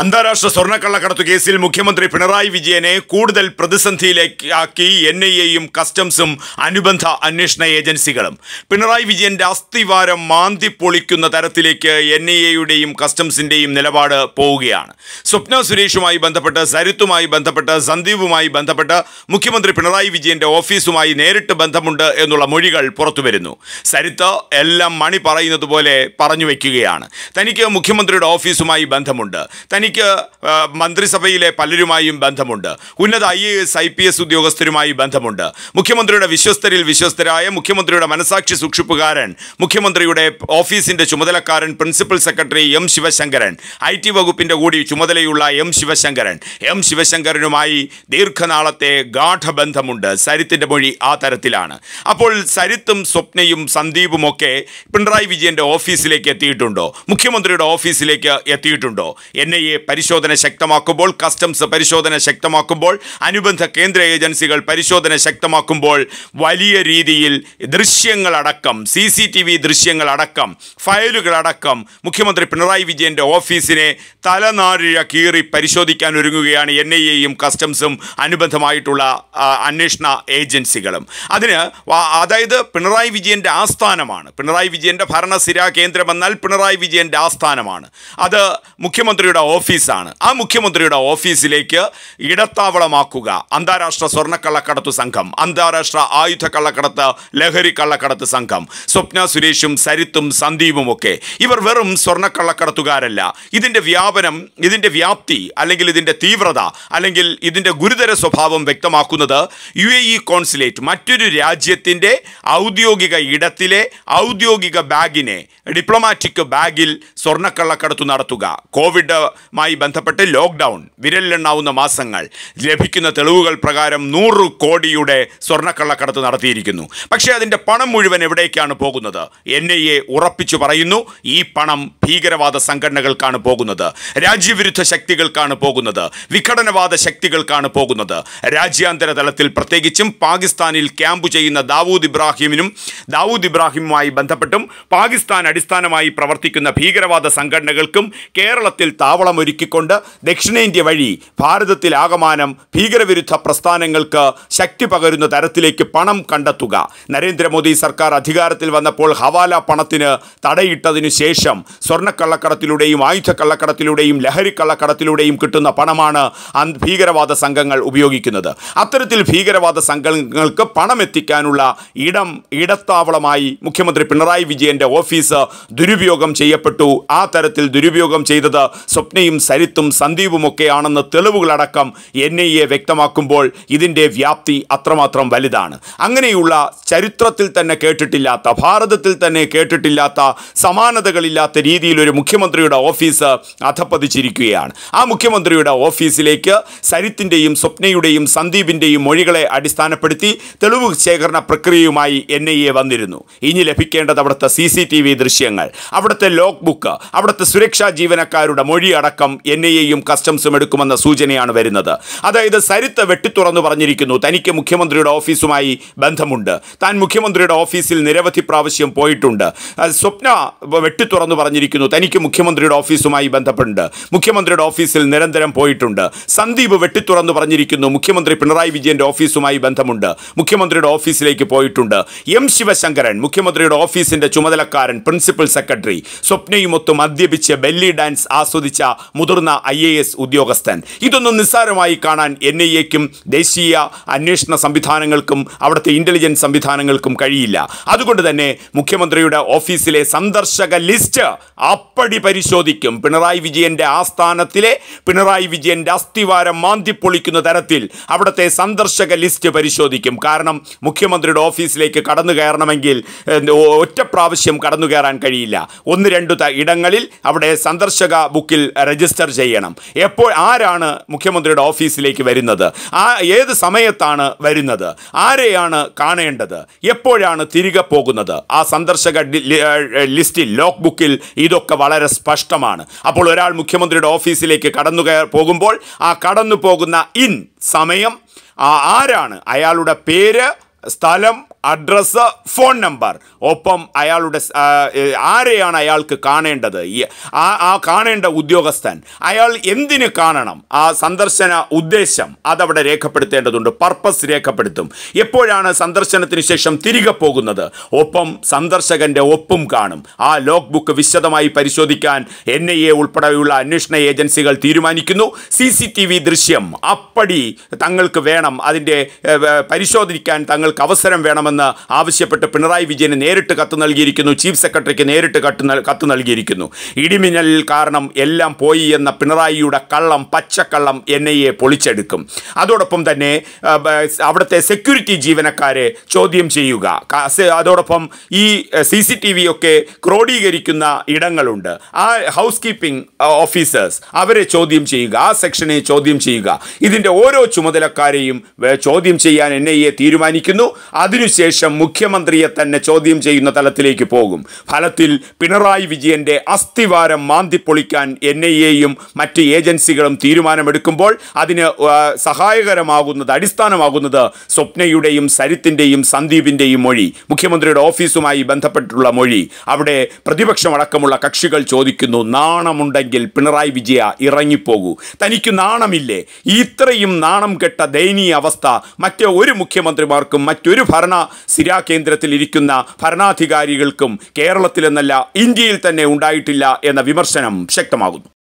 അന്താരാഷ്ട്ര സ്വർണ്ണക്കള്ളക്കടത്തു കേസിൽ മുഖ്യമന്ത്രി പിണറായി വിജയനെ കൂടുതൽ പ്രതിസന്ധിയിലേക്കാക്കി എൻ ഐ എയും കസ്റ്റംസും അനുബന്ധ അന്വേഷണ ഏജൻസികളും പിണറായി വിജയന്റെ അസ്ഥിവാരം മാന്തി പൊളിക്കുന്ന തരത്തിലേക്ക് എൻ ഐ എയുടെയും കസ്റ്റംസിൻ്റെയും നിലപാട് പോവുകയാണ് സ്വപ്ന സുരേഷുമായി ബന്ധപ്പെട്ട് സരിത്തുമായി ബന്ധപ്പെട്ട് സന്ദീപുമായി ബന്ധപ്പെട്ട് മുഖ്യമന്ത്രി പിണറായി വിജയന്റെ ഓഫീസുമായി നേരിട്ട് ബന്ധമുണ്ട് എന്നുള്ള മൊഴികൾ പുറത്തു വരുന്നു സരിത്ത് എല്ലാം മണി പറയുന്നത് പോലെ പറഞ്ഞു വയ്ക്കുകയാണ് തനിക്ക് മുഖ്യമന്ത്രിയുടെ ഓഫീസുമായി ബന്ധമുണ്ട് തനിക്ക് തനിക്ക് മന്ത്രിസഭയിലെ പലരുമായും ബന്ധമുണ്ട് ഉന്നത I A S I P S ഉദ്യോഗസ്ഥരുമായി ബന്ധമുണ്ട് മുഖ്യമന്ത്രിയുടെ വിശ്വസ്തരിൽ വിശ്വസ്തരായ മുഖ്യമന്ത്രിയുടെ മനസാക്ഷി സൂക്ഷിപ്പുകാരൻ മുഖ്യമന്ത്രിയുടെ ഓഫീസിൻ്റെ ചുമതലക്കാരൻ principal secretary M Sivasankaran I T വകുപ്പിൻ്റെ കൂടി ചുമതലയുള്ള എം ശിവശങ്കരൻ എം ശിവശങ്കരനുമായി ദീർഘനാളത്തെ ഗാഠബന്ധമുണ്ട് സരിത്തിൻ്റെ മൊഴി ആ തരത്തിലാണ് അപ്പോൾ സരിത്തും സ്വപ്നയും സന്ദീപും ഒക്കെ പിണറായി വിജയൻ്റെ ഓഫീസിലേക്ക് എത്തിയിട്ടുണ്ടോ മുഖ്യമന്ത്രിയുടെ ഓഫീസിലേക്ക് എത്തിയിട്ടുണ്ടോ എൻ ഐ എ പരിശോധന ശക്തമാക്കുമ്പോൾ കസ്റ്റംസ് പരിശോധന ശക്തമാക്കുമ്പോൾ അനുബന്ധ കേന്ദ്ര ഏജൻസികൾ പരിശോധന ശക്തമാക്കുമ്പോൾ വലിയ രീതിയിൽ ദൃശ്യങ്ങളടക്കം സി സി ടി വി ദൃശ്യങ്ങളടക്കം ഫയലുകളടക്കം മുഖ്യമന്ത്രി പിണറായി വിജയൻ്റെ ഓഫീസിനെ തലനാരിഴ കീറി പരിശോധിക്കാൻ ഒരുങ്ങുകയാണ് എൻ ഐ എയും കസ്റ്റംസും അനുബന്ധമായിട്ടുള്ള അന്വേഷണ ഏജൻസികളും അതിന് അതായത് പിണറായി വിജയൻ്റെ ആസ്ഥാനമാണ് പിണറായി വിജയൻ്റെ ഭരണസിര കേന്ദ്രമെന്നാൽ പിണറായി വിജയൻ്റെ ആസ്ഥാനമാണ് അത് മുഖ്യമന്ത്രിയുടെ ഓഫീസാണ് ആ മുഖ്യമന്ത്രിയുടെ ഓഫീസിലേക്ക് ഇടത്താവളമാക്കുക അന്താരാഷ്ട്ര സ്വർണ്ണക്കള്ളക്കടത്ത് സംഘം അന്താരാഷ്ട്ര ആയുധ കള്ളക്കടത്ത് ലഹരി കള്ളക്കടത്ത് സംഘം സ്വപ്ന സുരേഷും സരിത്തും സന്ദീപും ഒക്കെ ഇവർ വെറും സ്വർണ്ണക്കള്ളക്കടത്തുകാരല്ല ഇതിൻ്റെ വ്യാപനം ഇതിൻ്റെ വ്യാപ്തി അല്ലെങ്കിൽ ഇതിൻ്റെ തീവ്രത അല്ലെങ്കിൽ ഇതിൻ്റെ ഗുരുതര സ്വഭാവം വ്യക്തമാക്കുന്നത് യു എ ഇ കോൺസുലേറ്റ് മറ്റൊരു രാജ്യത്തിൻ്റെ ഔദ്യോഗിക ഇടത്തിലെ ഔദ്യോഗിക ബാഗിനെ ഡിപ്ലോമാറ്റിക് ബാഗിൽ സ്വർണ്ണക്കള്ളക്കടത്തു നടത്തുക കോവിഡ് മായി ബന്ധപ്പെട്ട് ലോക്ക്ഡൗൺ വിരലിലെണ്ണാവുന്ന മാസങ്ങൾ ലഭിക്കുന്ന തെളിവുകൾ പ്രകാരം നൂറ് കോടിയുടെ സ്വർണ്ണക്കള്ളക്കടത്ത് നടത്തിയിരിക്കുന്നു പക്ഷേ അതിൻ്റെ പണം മുഴുവൻ എവിടേക്കാണ് പോകുന്നത് എൻ ഐ എ ഉറപ്പിച്ചു പറയുന്നു ഈ പണം ഭീകരവാദ സംഘടനകൾക്കാണ് പോകുന്നത് രാജ്യവിരുദ്ധ ശക്തികൾക്കാണ് പോകുന്നത് വിഘടനവാദ ശക്തികൾക്കാണ് പോകുന്നത് രാജ്യാന്തര തലത്തിൽ പ്രത്യേകിച്ചും പാകിസ്ഥാനിൽ ക്യാമ്പ് ചെയ്യുന്ന ദാവൂദ് ഇബ്രാഹിമിനും ദാവൂദ് ഇബ്രാഹിമുമായി ബന്ധപ്പെട്ടും പാകിസ്ഥാൻ അടിസ്ഥാനമായി പ്രവർത്തിക്കുന്ന ഭീകരവാദ സംഘടനകൾക്കും കേരളത്തിൽ താവളം ഒരുക്കിക്കൊണ്ട് ദക്ഷിണേന്ത്യ വഴി ഭാരതത്തിൽ ആകമാനം ഭീകരവിരുദ്ധ പ്രസ്ഥാനങ്ങൾക്ക് ശക്തി പകരുന്ന തരത്തിലേക്ക് പണം കണ്ടെത്തുക നരേന്ദ്രമോദി സർക്കാർ അധികാരത്തിൽ വന്നപ്പോൾ ഹവാല പണത്തിന് തടയിട്ടതിനു ശേഷം സ്വർണ്ണക്കള്ളക്കടത്തിലൂടെയും ആയുധക്കള്ളക്കടത്തിലൂടെയും ലഹരിക്കള്ളക്കടത്തിലൂടെയും കിട്ടുന്ന പണമാണ് ഭീകരവാദ സംഘങ്ങൾ ഉപയോഗിക്കുന്നത് അത്തരത്തിൽ ഭീകരവാദ സംഘങ്ങൾക്ക് പണം എത്തിക്കാനുള്ള ഇടം ഇടത്താവളമായി മുഖ്യമന്ത്രി പിണറായി വിജയന്റെ ഓഫീസ് ദുരുപയോഗം ചെയ്യപ്പെട്ടു ആ തരത്തിൽ ദുരുപയോഗം ചെയ്തത് സ്വപ്നയും സണ്ണിയും സരിത്തും സന്ദീപുമൊക്കെയാണെന്ന തെളിവുകളടക്കം എൻ ഐ എ വ്യക്തമാക്കുമ്പോൾ ഇതിൻ്റെ വ്യാപ്തി അത്രമാത്രം വലുതാണ് അങ്ങനെയുള്ള ചരിത്രത്തിൽ തന്നെ കേട്ടിട്ടില്ലാത്ത ഭാരതത്തിൽ തന്നെ കേട്ടിട്ടില്ലാത്ത സമാനതകളില്ലാത്ത രീതിയിൽ ഒരു മുഖ്യമന്ത്രിയുടെ ഓഫീസ് അധപ്പതിച്ചിരിക്കുകയാണ് ആ മുഖ്യമന്ത്രിയുടെ ഓഫീസിലേക്ക് സരിത്തിൻ്റെയും സ്വപ്നയുടെയും സന്ദീപിൻ്റെയും മൊഴികളെ അടിസ്ഥാനപ്പെടുത്തി തെളിവ് ശേഖരണ പ്രക്രിയയുമായി എൻ ഐ എ വന്നിരുന്നു ഇനി ലഭിക്കേണ്ടത് അവിടുത്തെ സി സി ടി വി ദൃശ്യങ്ങൾ അവിടുത്തെ ലോക്ക് ബുക്ക് അവിടുത്തെ സുരക്ഷാ ജീവനക്കാരുടെ മൊഴി അടക്കം എൻ ഐ എയും കസ്റ്റംസും എടുക്കുമെന്ന സൂചനയാണ് വരുന്നത് അതായത് സരിത്ത് വെട്ടിത്തുറന്നു പറഞ്ഞിരിക്കുന്നു തനിക്ക് മുഖ്യമന്ത്രിയുടെ ഓഫീസുമായി ബന്ധമുണ്ട് താൻ മുഖ്യമന്ത്രിയുടെ ഓഫീസിൽ നിരവധി പ്രാവശ്യം പോയിട്ടുണ്ട് സ്വപ്ന വെട്ടിത്തുറന്നു പറഞ്ഞിരിക്കുന്നു തനിക്ക് മുഖ്യമന്ത്രിയുടെ ഓഫീസുമായി ബന്ധപ്പെട്ടുണ്ട് മുഖ്യമന്ത്രിയുടെ ഓഫീസിൽ നിരന്തരം പോയിട്ടുണ്ട് സന്ദീപ് വെട്ടിത്തുറന്നു പറഞ്ഞിരിക്കുന്നു മുഖ്യമന്ത്രി പിണറായി വിജയന്റെ ഓഫീസുമായി ബന്ധമുണ്ട് മുഖ്യമന്ത്രിയുടെ ഓഫീസിലേക്ക് പോയിട്ടുണ്ട് എം ശിവശങ്കരൻ മുഖ്യമന്ത്രിയുടെ ഓഫീസിന്റെ ചുമതലക്കാരൻ പ്രിൻസിപ്പൽ സെക്രട്ടറി സ്വപ്നയുമൊത്തും മദ്യപിച്ച് ബെല്ലി ഡാൻസ് ആസ്വദിച്ച മുതിർന്ന ഐ എ എസ് ഉദ്യോഗസ്ഥൻ ഇതൊന്നും നിസ്സാരമായി കാണാൻ എൻ ഐ എക്കും ദേശീയ അന്വേഷണ സംവിധാനങ്ങൾക്കും അവിടുത്തെ ഇൻ്റലിജൻസ് സംവിധാനങ്ങൾക്കും കഴിയില്ല അതുകൊണ്ട് തന്നെ മുഖ്യമന്ത്രിയുടെ ഓഫീസിലെ സന്ദർശക ലിസ്റ്റ് അപ്പടി പരിശോധിക്കും പിണറായി വിജയൻ്റെ ആസ്ഥാനത്തിലെ പിണറായി വിജയൻ്റെ അസ്ഥിവാരം മാന്തിപ്പൊളിക്കുന്ന തരത്തിൽ അവിടുത്തെ സന്ദർശക ലിസ്റ്റ് പരിശോധിക്കും കാരണം മുഖ്യമന്ത്രിയുടെ ഓഫീസിലേക്ക് കടന്നു കയറണമെങ്കിൽ ഒറ്റപ്രാവശ്യം കടന്നു കയറാൻ കഴിയില്ല ഒന്ന് രണ്ട് ഇടങ്ങളിൽ അവിടെ സന്ദർശക ബുക്കിൽ രജിസ്റ്റർ ചെയ്യണം എപ്പോൾ ആരാണ് മുഖ്യമന്ത്രിയുടെ ഓഫീസിലേക്ക് വരുന്നത് ആ ഏത് സമയത്താണ് വരുന്നത് ആരെയാണ് കാണേണ്ടത് എപ്പോഴാണ് തിരികെ പോകുന്നത് ആ സന്ദർശക ലിസ്റ്റിൽ ലോക്ക് ബുക്കിൽ ഇതൊക്കെ വളരെ സ്പഷ്ടമാണ് അപ്പോൾ ഒരാൾ മുഖ്യമന്ത്രിയുടെ ഓഫീസിലേക്ക് കടന്നു പോകുമ്പോൾ ആ കടന്നു പോകുന്ന ഇൻ സമയം ആരാണ് അയാളുടെ പേര് സ്ഥലം അഡ്രസ്സ് ഫോൺ നമ്പർ ഒപ്പം അയാളുടെ ആരെയാണ് അയാൾക്ക് കാണേണ്ടത് ആ ആ കാണേണ്ട ഉദ്യോഗസ്ഥൻ അയാൾ എന്തിന് കാണണം ആ സന്ദർശന ഉദ്ദേശം അതവിടെ രേഖപ്പെടുത്തേണ്ടതുണ്ട് പർപ്പസ് രേഖപ്പെടുത്തും എപ്പോഴാണ് സന്ദർശനത്തിന് ശേഷം തിരികെ പോകുന്നത് ഒപ്പം സന്ദർശകൻ്റെ ഒപ്പും കാണും ആ ലോക്ക് ബുക്ക് വിശദമായി പരിശോധിക്കാൻ എൻ ഐ എ ഉൾപ്പെടെയുള്ള അന്വേഷണ ഏജൻസികൾ തീരുമാനിക്കുന്നു സി സി ടി വി ദൃശ്യം അപ്പടി തങ്ങൾക്ക് വേണം അതിൻ്റെ പരിശോധിക്കാൻ തങ്ങൾക്ക് അവസരം വേണം വേണമെന്ന് ആവശ്യപ്പെട്ട് പിണറായി വിജയന് നേരിട്ട് കത്ത് നൽകിയിരിക്കുന്നു ചീഫ് സെക്രട്ടറിക്ക് നേരിട്ട് കത്ത് കത്ത് നൽകിയിരിക്കുന്നു ഇടിമിന്നലിൽ കാരണം എല്ലാം പോയി എന്ന പിണറായിയുടെ കള്ളം പച്ചക്കള്ളം എൻ ഐ എ പൊളിച്ചെടുക്കും അതോടൊപ്പം തന്നെ അവിടുത്തെ സെക്യൂരിറ്റി ജീവനക്കാരെ ചോദ്യം ചെയ്യുക അതോടൊപ്പം ഈ സി സി ടി വി ഒക്കെ ക്രോഡീകരിക്കുന്ന ഇടങ്ങളുണ്ട് ആ ഹൗസ് കീപ്പിംഗ് ഓഫീസേഴ്സ് അവരെ ചോദ്യം ചെയ്യുക ആ സെക്ഷനെ ചോദ്യം ചെയ്യുക ഇതിൻ്റെ ഓരോ ചുമതലക്കാരെയും ചോദ്യം ചെയ്യാൻ എൻ ഐ എ തീരുമാനിക്കുന്നു അതിനു ശേഷം മുഖ്യമന്ത്രിയെ തന്നെ ചോദ്യം ചെയ്യുന്ന തലത്തിലേക്ക് പോകും ഫലത്തിൽ പിണറായി വിജയന്റെ അസ്ഥിവാരം മാന്തിപ്പൊളിക്കാൻ എൻ ഐ എയും മറ്റ് ഏജൻസികളും തീരുമാനമെടുക്കുമ്പോൾ അതിന് സഹായകരമാകുന്നത് അടിസ്ഥാനമാകുന്നത് സ്വപ്നയുടെയും സരിത്തിൻ്റെയും സന്ദീപിൻ്റെയും മൊഴി മുഖ്യമന്ത്രിയുടെ ഓഫീസുമായി ബന്ധപ്പെട്ടുള്ള മൊഴി അവിടെ പ്രതിപക്ഷമടക്കമുള്ള കക്ഷികൾ ചോദിക്കുന്നു നാണമുണ്ടെങ്കിൽ പിണറായി വിജയ ഇറങ്ങിപ്പോകൂ തനിക്ക് നാണമില്ലേ ഇത്രയും നാണം കെട്ട ദയനീയ അവസ്ഥ മറ്റേ ഒരു മുഖ്യമന്ത്രിമാർക്കും മറ്റൊരു ഭരണ സിരാ കേന്ദ്രത്തിൽ ഇരിക്കുന്ന ഭരണാധികാരികൾക്കും കേരളത്തിലെന്നല്ല ഇന്ത്യയിൽ തന്നെ ഉണ്ടായിട്ടില്ല എന്ന വിമർശനം ശക്തമാകുന്നു